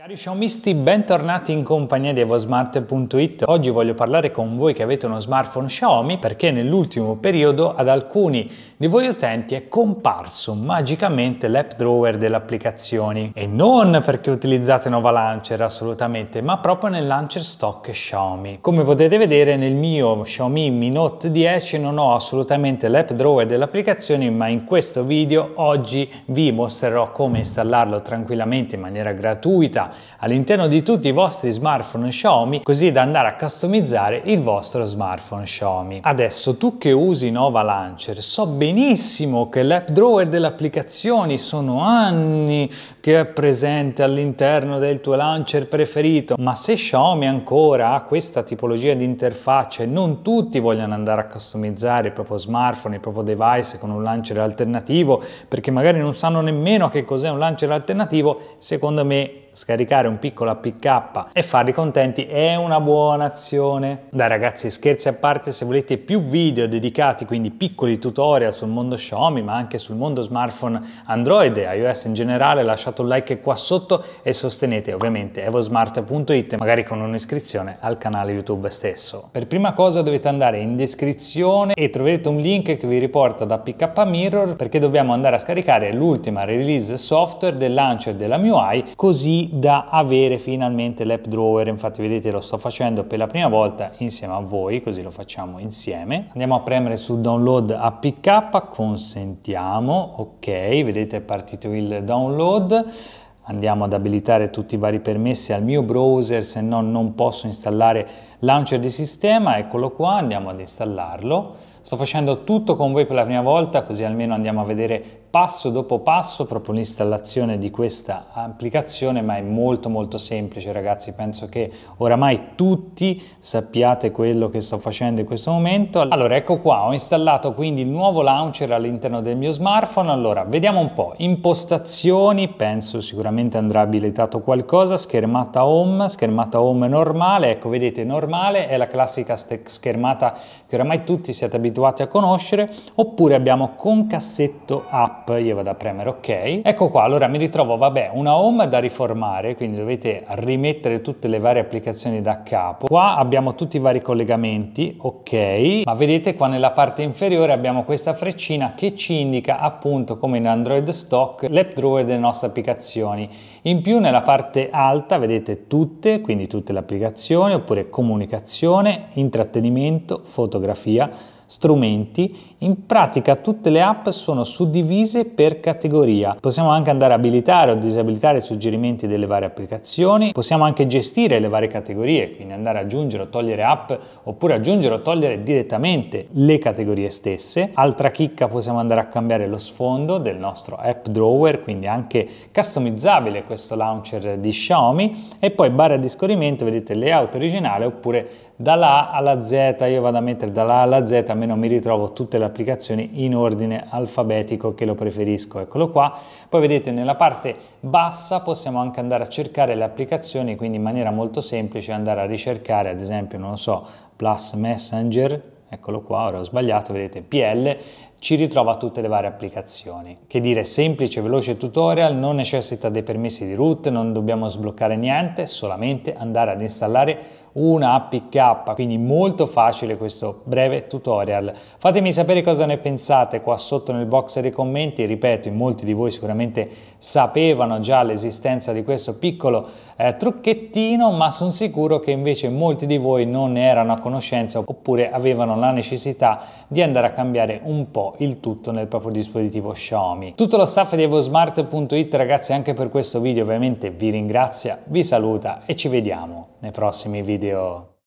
Cari Xiaomisti, bentornati in compagnia di evosmart.it. Oggi voglio parlare con voi che avete uno smartphone Xiaomi perché nell'ultimo periodo ad alcuni di voi utenti è comparso magicamente l'app drawer delle applicazioni. E non perché utilizzate Nova Launcher assolutamente, ma proprio nel launcher stock Xiaomi. Come potete vedere nel mio Xiaomi Mi Note 10 non ho assolutamente l'app drawer delle applicazioni, ma in questo video oggi vi mostrerò come installarlo tranquillamente in maniera gratuita all'interno di tutti i vostri smartphone Xiaomi così da andare a customizzare il vostro smartphone Xiaomi. Adesso tu che usi Nova Launcher so benissimo che l'app drawer delle applicazioni sono anni che è presente all'interno del tuo launcher preferito ma se Xiaomi ancora ha questa tipologia di interfaccia e non tutti vogliono andare a customizzare il proprio smartphone, il proprio device con un launcher alternativo perché magari non sanno nemmeno che cos'è un launcher alternativo, secondo me scaricare un piccolo APK e farli contenti è una buona azione. Dai ragazzi scherzi a parte se volete più video dedicati quindi piccoli tutorial sul mondo Xiaomi ma anche sul mondo smartphone Android e iOS in generale lasciate un like qua sotto e sostenete ovviamente evosmart.it magari con un'iscrizione al canale YouTube stesso. Per prima cosa dovete andare in descrizione e troverete un link che vi riporta da PK Mirror perché dobbiamo andare a scaricare l'ultima release software del lancio della MIUI così da avere finalmente l'app drawer, infatti vedete lo sto facendo per la prima volta insieme a voi, così lo facciamo insieme. Andiamo a premere su download a pick up consentiamo, ok, vedete è partito il download andiamo ad abilitare tutti i vari permessi al mio browser, se no non posso installare launcher di sistema, eccolo qua, andiamo ad installarlo Sto facendo tutto con voi per la prima volta, così almeno andiamo a vedere passo dopo passo proprio l'installazione di questa applicazione, ma è molto molto semplice ragazzi, penso che oramai tutti sappiate quello che sto facendo in questo momento. Allora ecco qua, ho installato quindi il nuovo launcher all'interno del mio smartphone, allora vediamo un po', impostazioni, penso sicuramente andrà abilitato qualcosa, schermata home, schermata home normale, ecco vedete normale è la classica schermata che oramai tutti siete abituati abituati a conoscere, oppure abbiamo con cassetto app, io vado a premere ok. Ecco qua, allora mi ritrovo, vabbè, una home da riformare, quindi dovete rimettere tutte le varie applicazioni da capo. Qua abbiamo tutti i vari collegamenti, ok, ma vedete qua nella parte inferiore abbiamo questa freccina che ci indica appunto come in Android Stock l'app drawer delle nostre applicazioni. In più nella parte alta vedete tutte, quindi tutte le applicazioni, oppure comunicazione, intrattenimento, fotografia, strumenti, in pratica tutte le app sono suddivise per categoria. Possiamo anche andare a abilitare o disabilitare i suggerimenti delle varie applicazioni, possiamo anche gestire le varie categorie, quindi andare ad aggiungere o togliere app oppure aggiungere o togliere direttamente le categorie stesse. Altra chicca possiamo andare a cambiare lo sfondo del nostro app drawer, quindi anche customizzabile questo launcher di Xiaomi e poi barra di scorrimento vedete layout originale oppure dalla A alla Z, io vado a mettere dalla A alla Z almeno mi ritrovo tutte le applicazioni in ordine alfabetico che lo preferisco. Eccolo qua. Poi vedete nella parte bassa possiamo anche andare a cercare le applicazioni, quindi in maniera molto semplice andare a ricercare, ad esempio, non so, Plus Messenger, eccolo qua, ora ho sbagliato, vedete PL, ci ritrova tutte le varie applicazioni. Che dire, semplice, veloce tutorial, non necessita dei permessi di root, non dobbiamo sbloccare niente, solamente andare ad installare una APK, quindi molto facile questo breve tutorial. Fatemi sapere cosa ne pensate qua sotto nel box dei commenti, ripeto, in molti di voi sicuramente sapevano già l'esistenza di questo piccolo eh, trucchettino, ma sono sicuro che invece molti di voi non ne erano a conoscenza oppure avevano la necessità di andare a cambiare un po' il tutto nel proprio dispositivo Xiaomi. Tutto lo staff di evosmart.it ragazzi anche per questo video ovviamente vi ringrazia, vi saluta e ci vediamo nei prossimi video.